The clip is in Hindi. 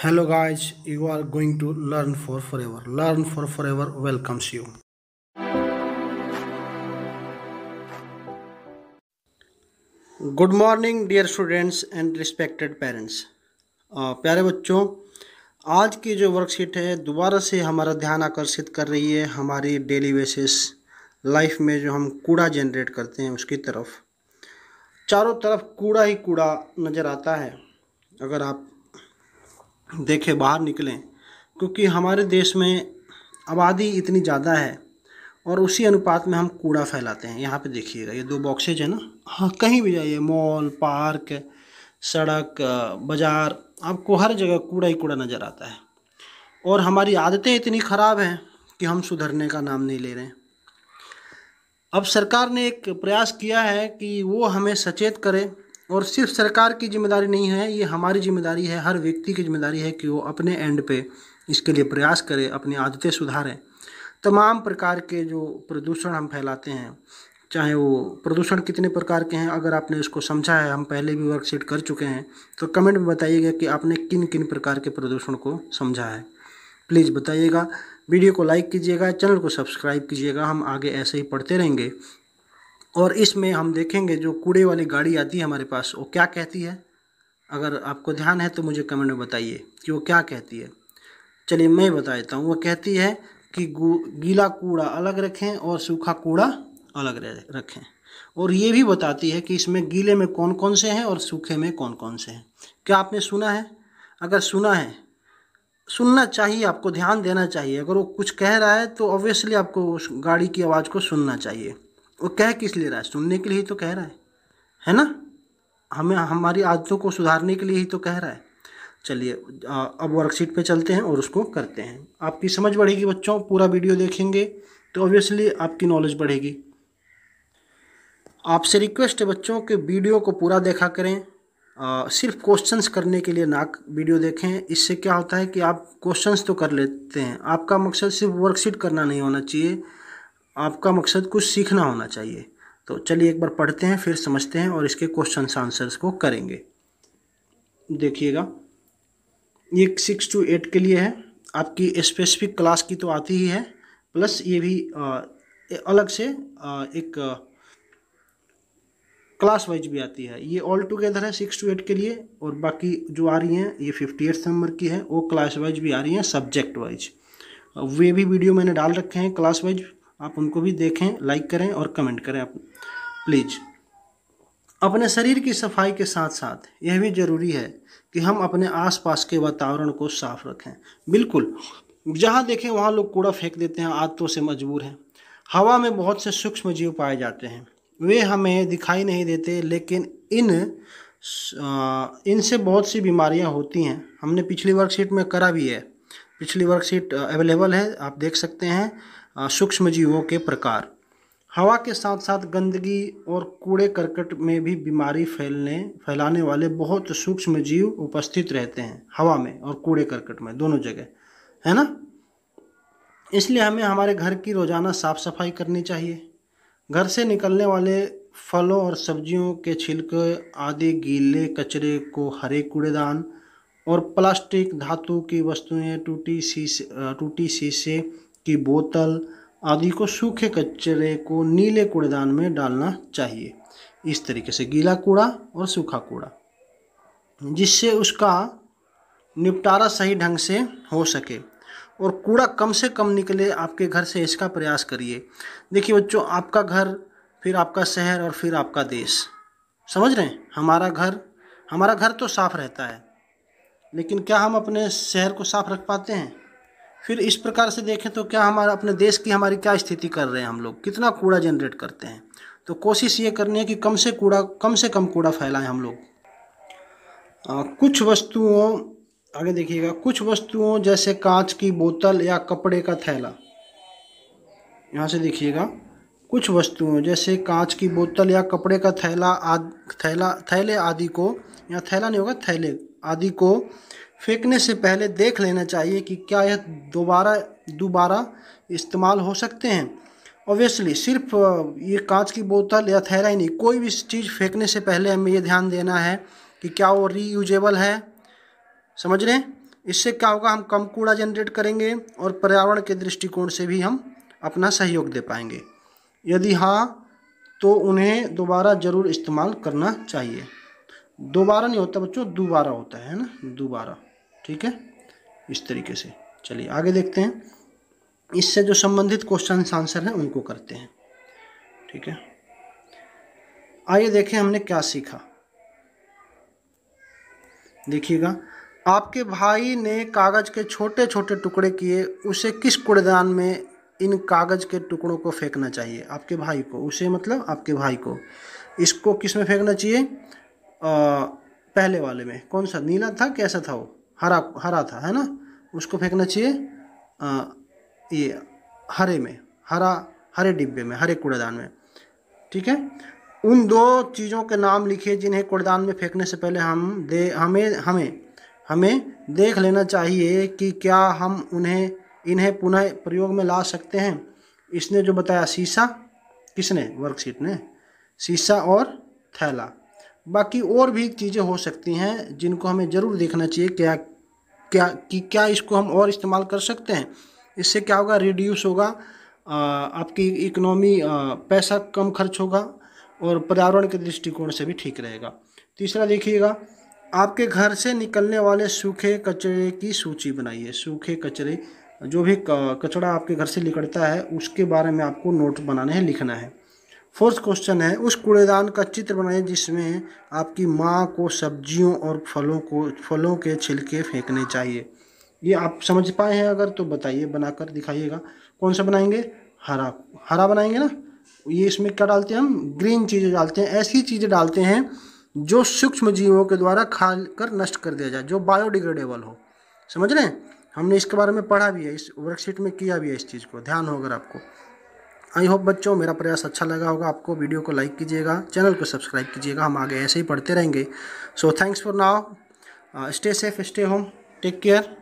hello guys you are going to learn for forever learn for forever welcomes you good morning dear students and respected parents प्यारे बच्चों आज की जो वर्कशीट है दोबारा से हमारा ध्यान आकर्षित कर रही है हमारी डेली बेसिस लाइफ में जो हम कूड़ा जनरेट करते हैं उसकी तरफ चारों तरफ कूड़ा ही कूड़ा नज़र आता है अगर आप देखें बाहर निकलें क्योंकि हमारे देश में आबादी इतनी ज़्यादा है और उसी अनुपात में हम कूड़ा फैलाते हैं यहाँ पे देखिएगा ये दो बॉक्सेज है ना हाँ कहीं भी जाइए मॉल पार्क सड़क बाज़ार आपको हर जगह कूड़ा ही कूड़ा नज़र आता है और हमारी आदतें इतनी ख़राब हैं कि हम सुधरने का नाम नहीं ले रहे हैं अब सरकार ने एक प्रयास किया है कि वो हमें सचेत करें और सिर्फ सरकार की जिम्मेदारी नहीं है ये हमारी जिम्मेदारी है हर व्यक्ति की जिम्मेदारी है कि वो अपने एंड पे इसके लिए प्रयास करे अपनी आदतें सुधारें तमाम प्रकार के जो प्रदूषण हम फैलाते हैं चाहे वो प्रदूषण कितने प्रकार के हैं अगर आपने इसको समझा है हम पहले भी वर्कशीट कर चुके हैं तो कमेंट में बताइएगा कि आपने किन किन प्रकार के प्रदूषण को समझा है प्लीज़ बताइएगा वीडियो को लाइक कीजिएगा चैनल को सब्सक्राइब कीजिएगा हम आगे ऐसे ही पढ़ते रहेंगे और इसमें हम देखेंगे जो कूड़े वाली गाड़ी आती है हमारे पास वो क्या कहती है अगर आपको ध्यान है तो मुझे कमेंट में बताइए कि वो क्या कहती है चलिए मैं बता देता हूँ वो कहती है कि गीला कूड़ा अलग रखें और सूखा कूड़ा अलग रखें और ये भी बताती है कि इसमें गीले में कौन कौन से हैं और सूखे में कौन कौन से हैं क्या आपने सुना है अगर सुना है सुनना चाहिए आपको ध्यान देना चाहिए अगर वो कुछ कह रहा है तो ऑब्वियसली आपको उस गाड़ी की आवाज़ को सुनना चाहिए वो कह किस लिए रहा है सुनने के लिए ही तो कह रहा है है ना हमें हमारी आदतों को सुधारने के लिए ही तो कह रहा है चलिए अब वर्कशीट पे चलते हैं और उसको करते हैं आपकी समझ बढ़ेगी बच्चों पूरा वीडियो देखेंगे तो ऑब्वियसली आपकी नॉलेज बढ़ेगी आपसे रिक्वेस्ट है बच्चों के वीडियो को पूरा देखा करें आ, सिर्फ क्वेश्चंस करने के लिए ना वीडियो देखें इससे क्या होता है कि आप क्वेश्चंस तो कर लेते हैं आपका मकसद सिर्फ वर्कशीट करना नहीं होना चाहिए आपका मकसद कुछ सीखना होना चाहिए तो चलिए एक बार पढ़ते हैं फिर समझते हैं और इसके क्वेश्चन आंसर्स को करेंगे देखिएगा ये सिक्स टू एट के लिए है आपकी स्पेसिफिक क्लास की तो आती ही है प्लस ये भी आ, अलग से आ, एक क्लास वाइज भी आती है ये ऑल टुगेदर है सिक्स टू एट के लिए और बाकी जो आ रही हैं ये फिफ्टी एट्थ नंबर की है वो क्लास वाइज भी आ रही हैं सब्जेक्ट वाइज वे भी वीडियो मैंने डाल रखे हैं क्लास वाइज आप उनको भी देखें लाइक करें और कमेंट करें आप प्लीज़ अपने शरीर की सफाई के साथ साथ यह भी ज़रूरी है कि हम अपने आसपास के वातावरण को साफ रखें बिल्कुल जहाँ देखें वहाँ लोग कूड़ा फेंक देते हैं आदतों से मजबूर हैं हवा में बहुत से सूक्ष्म जीव पाए जाते हैं वे हमें दिखाई नहीं देते लेकिन इन इनसे बहुत सी बीमारियां होती हैं हमने पिछली वर्कशीट में करा भी है पिछली वर्कशीट अवेलेबल है आप देख सकते हैं सूक्ष्म जीवों के प्रकार हवा के साथ साथ गंदगी और कूड़े करकट में भी बीमारी फैलने फैलाने वाले बहुत सूक्ष्म जीव उपस्थित रहते हैं हवा में और कूड़े करकट में दोनों जगह है ना इसलिए हमें हमारे घर की रोज़ाना साफ़ सफाई करनी चाहिए घर से निकलने वाले फलों और सब्जियों के छिलके आदि गीले कचरे को हरे कूड़ेदान और प्लास्टिक धातु की वस्तुएं टूटी सी टूटी शीशे की बोतल आदि को सूखे कचरे को नीले कूड़ेदान में डालना चाहिए इस तरीके से गीला कूड़ा और सूखा कूड़ा जिससे उसका निपटारा सही ढंग से हो सके और कूड़ा कम से कम निकले आपके घर से इसका प्रयास करिए देखिए बच्चों आपका घर फिर आपका शहर और फिर आपका देश समझ रहे हैं हमारा घर हमारा घर तो साफ़ रहता है लेकिन क्या हम अपने शहर को साफ़ रख पाते हैं फिर इस प्रकार से देखें तो क्या हमारा अपने देश की हमारी क्या स्थिति कर रहे हैं हम लोग कितना कूड़ा जनरेट करते हैं तो कोशिश ये करनी है कि कम से कूड़ा कम से कम कूड़ा फैलाएं हम लोग आ, कुछ वस्तुओं आगे देखिएगा कुछ वस्तुओं जैसे कांच की बोतल या कपड़े का थैला यहाँ से देखिएगा कुछ वस्तुओं जैसे कांच की बोतल या कपड़े का थैला आदि थैला थैले आदि को या थैला नहीं होगा थैले आदि को फेंकने से पहले देख लेना चाहिए कि क्या यह दोबारा दोबारा इस्तेमाल हो सकते हैं ओबियसली सिर्फ ये कांच की बोतल या थैला ही नहीं कोई भी चीज़ फेंकने से पहले हमें यह ध्यान देना है कि क्या वो रीयूजेबल है समझ रहे इससे क्या होगा हम कम कूड़ा जनरेट करेंगे और पर्यावरण के दृष्टिकोण से भी हम अपना सहयोग दे पाएंगे यदि हाँ तो उन्हें दोबारा ज़रूर इस्तेमाल करना चाहिए दोबारा नहीं होता बच्चों दोबारा होता है ना दोबारा ठीक है इस तरीके से चलिए आगे देखते हैं इससे जो संबंधित क्वेश्चन आंसर हैं उनको करते हैं ठीक है आइए देखें हमने क्या सीखा देखिएगा आपके भाई ने कागज़ के छोटे छोटे टुकड़े किए उसे किस कूड़ेदान में इन कागज़ के टुकड़ों को फेंकना चाहिए आपके भाई को उसे मतलब आपके भाई को इसको किस में फेंकना चाहिए आ, पहले वाले में कौन सा नीला था कैसा था वो हरा हरा था है ना उसको फेंकना चाहिए ये हरे में हरा हरे डिब्बे में हरे कूड़ेदान में ठीक है उन दो चीज़ों के नाम लिखिए जिन्हें कूड़ेदान में फेंकने से पहले हम दे हमें हमें हमें देख लेना चाहिए कि क्या हम उन्हें इन्हें पुनः प्रयोग में ला सकते हैं इसने जो बताया शीशा किसने वर्कशीट ने शीशा और थैला बाकी और भी चीज़ें हो सकती हैं जिनको हमें ज़रूर देखना चाहिए क्या क्या कि क्या इसको हम और इस्तेमाल कर सकते हैं इससे क्या होगा रिड्यूस होगा आपकी इकोनॉमी पैसा कम खर्च होगा और पर्यावरण के दृष्टिकोण से भी ठीक रहेगा तीसरा देखिएगा आपके घर से निकलने वाले सूखे कचरे की सूची बनाइए सूखे कचरे जो भी कचरा आपके घर से निकलता है उसके बारे में आपको नोट बनाने हैं लिखना है फोर्थ क्वेश्चन है उस कूड़ेदान का चित्र बनाइए जिसमें आपकी माँ को सब्जियों और फलों को फलों के छिलके फेंकने चाहिए ये आप समझ पाए हैं अगर तो बताइए बनाकर दिखाइएगा कौन सा बनाएंगे हरा हरा बनाएंगे ना ये इसमें क्या डालते हैं हम ग्रीन चीज़ें डालते हैं ऐसी चीज़ें डालते हैं जो सूक्ष्म जीवों के द्वारा खा कर नष्ट कर दिया जाए जो बायोडिग्रेडेबल हो समझ रहे हैं हमने इसके बारे में पढ़ा भी है इस वर्कशीट में किया भी है इस चीज़ को ध्यान होगा आपको आई होप बच्चों मेरा प्रयास अच्छा लगा होगा आपको वीडियो को लाइक कीजिएगा चैनल को सब्सक्राइब कीजिएगा हम आगे ऐसे ही पढ़ते रहेंगे so thanks for now stay safe stay home take care